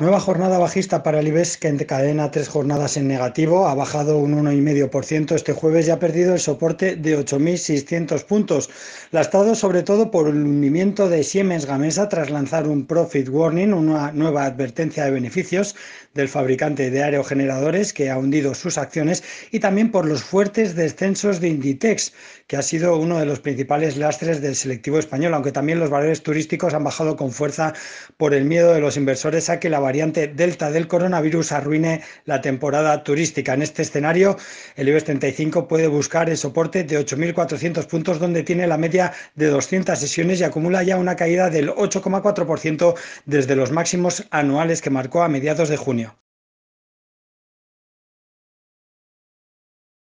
Nueva jornada bajista para el IBEX que encadena tres jornadas en negativo, ha bajado un 1,5% este jueves y ha perdido el soporte de 8.600 puntos, lastrado sobre todo por el hundimiento de Siemens Gamesa tras lanzar un profit warning, una nueva advertencia de beneficios del fabricante de aerogeneradores que ha hundido sus acciones y también por los fuertes descensos de Inditex, que ha sido uno de los principales lastres del selectivo español, aunque también los valores turísticos han bajado con fuerza por el miedo de los inversores a que la variante Delta del coronavirus arruine la temporada turística. En este escenario, el IBEX 35 puede buscar el soporte de 8.400 puntos donde tiene la media de 200 sesiones y acumula ya una caída del 8,4% desde los máximos anuales que marcó a mediados de junio.